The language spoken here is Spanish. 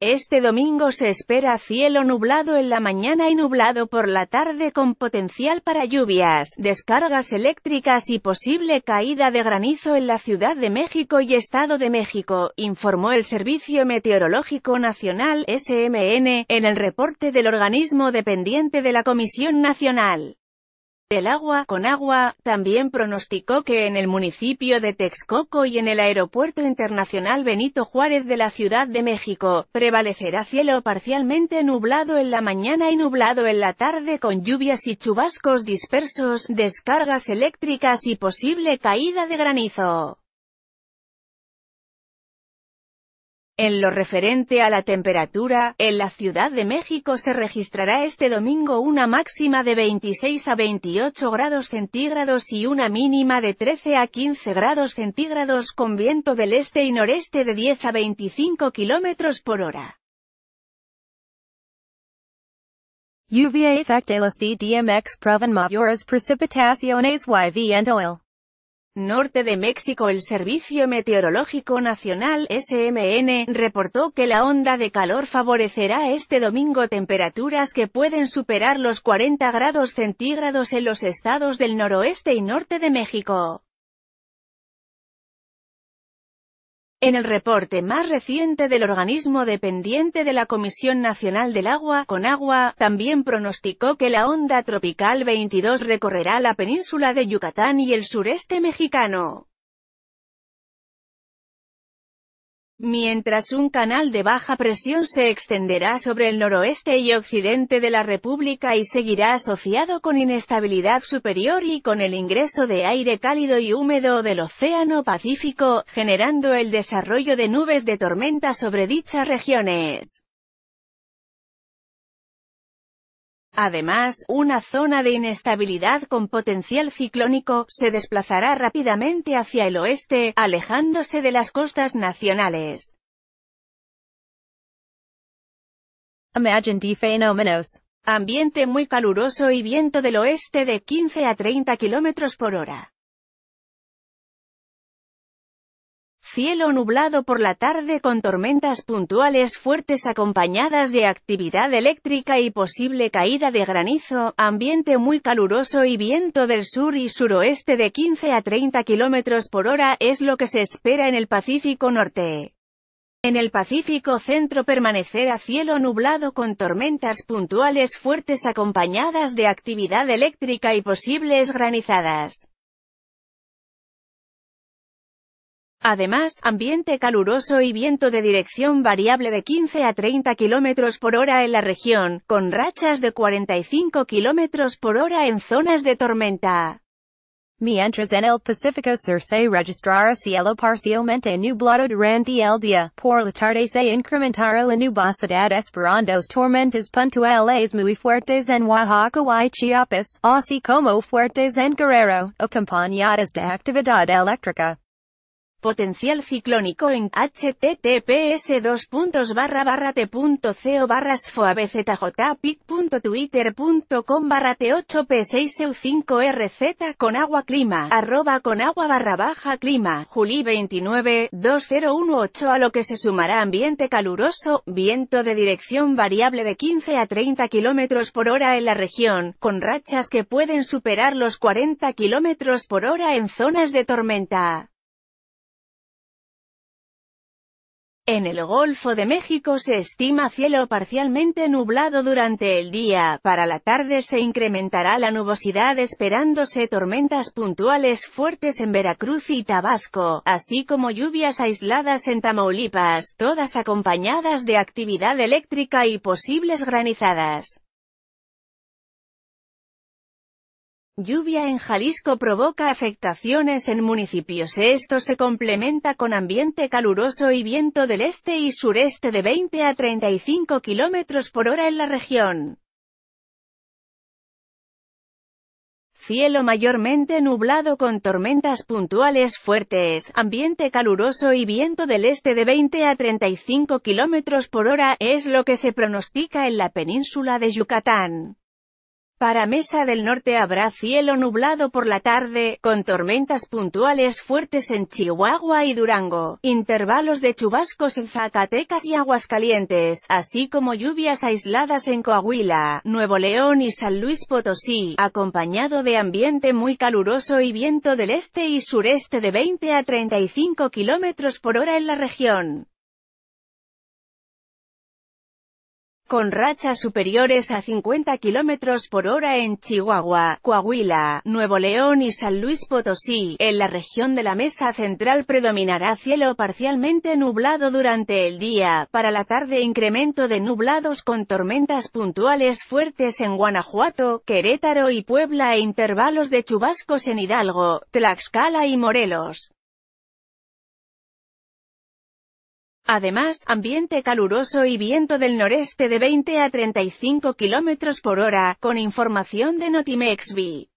Este domingo se espera cielo nublado en la mañana y nublado por la tarde con potencial para lluvias, descargas eléctricas y posible caída de granizo en la Ciudad de México y Estado de México, informó el Servicio Meteorológico Nacional SMN en el reporte del organismo dependiente de la Comisión Nacional el agua con agua, también pronosticó que en el municipio de Texcoco y en el Aeropuerto Internacional Benito Juárez de la Ciudad de México, prevalecerá cielo parcialmente nublado en la mañana y nublado en la tarde con lluvias y chubascos dispersos, descargas eléctricas y posible caída de granizo. En lo referente a la temperatura, en la Ciudad de México se registrará este domingo una máxima de 26 a 28 grados centígrados y una mínima de 13 a 15 grados centígrados con viento del este y noreste de 10 a 25 kilómetros por hora norte de México el Servicio Meteorológico Nacional SMN reportó que la onda de calor favorecerá este domingo temperaturas que pueden superar los 40 grados centígrados en los estados del noroeste y norte de México. En el reporte más reciente del organismo dependiente de la Comisión Nacional del Agua, Agua, también pronosticó que la onda tropical 22 recorrerá la península de Yucatán y el sureste mexicano. mientras un canal de baja presión se extenderá sobre el noroeste y occidente de la República y seguirá asociado con inestabilidad superior y con el ingreso de aire cálido y húmedo del Océano Pacífico, generando el desarrollo de nubes de tormenta sobre dichas regiones. Además, una zona de inestabilidad con potencial ciclónico, se desplazará rápidamente hacia el oeste, alejándose de las costas nacionales. Imagine Ambiente muy caluroso y viento del oeste de 15 a 30 km por hora. Cielo nublado por la tarde con tormentas puntuales fuertes acompañadas de actividad eléctrica y posible caída de granizo, ambiente muy caluroso y viento del sur y suroeste de 15 a 30 km por hora es lo que se espera en el Pacífico Norte. En el Pacífico Centro permanecerá cielo nublado con tormentas puntuales fuertes acompañadas de actividad eléctrica y posibles granizadas. Además, ambiente caluroso y viento de dirección variable de 15 a 30 km por hora en la región, con rachas de 45 km por hora en zonas de tormenta. Mientras en el Pacífico Sur se registrará cielo parcialmente nublado durante el día, por la tarde se incrementará la nubosidad esperando tormentas puntuales muy fuertes en Oaxaca y Chiapas, así como fuertes en Guerrero, acompañadas de actividad eléctrica. Potencial ciclónico en https 2 t.co barra barra t8p6eu5rz e con agua clima arroba con agua barra baja clima juli 29 2018 a lo que se sumará ambiente caluroso, viento de dirección variable de 15 a 30 km por hora en la región, con rachas que pueden superar los 40 km por hora en zonas de tormenta. En el Golfo de México se estima cielo parcialmente nublado durante el día, para la tarde se incrementará la nubosidad esperándose tormentas puntuales fuertes en Veracruz y Tabasco, así como lluvias aisladas en Tamaulipas, todas acompañadas de actividad eléctrica y posibles granizadas. Lluvia en Jalisco provoca afectaciones en municipios. Esto se complementa con ambiente caluroso y viento del este y sureste de 20 a 35 km por hora en la región. Cielo mayormente nublado con tormentas puntuales fuertes, ambiente caluroso y viento del este de 20 a 35 km por hora, es lo que se pronostica en la península de Yucatán. Para Mesa del Norte habrá cielo nublado por la tarde, con tormentas puntuales fuertes en Chihuahua y Durango, intervalos de chubascos en Zacatecas y Aguascalientes, así como lluvias aisladas en Coahuila, Nuevo León y San Luis Potosí, acompañado de ambiente muy caluroso y viento del este y sureste de 20 a 35 km por hora en la región. con rachas superiores a 50 km por hora en Chihuahua, Coahuila, Nuevo León y San Luis Potosí. En la región de la mesa central predominará cielo parcialmente nublado durante el día, para la tarde incremento de nublados con tormentas puntuales fuertes en Guanajuato, Querétaro y Puebla e intervalos de chubascos en Hidalgo, Tlaxcala y Morelos. Además, ambiente caluroso y viento del noreste de 20 a 35 km por hora, con información de Notimexvi.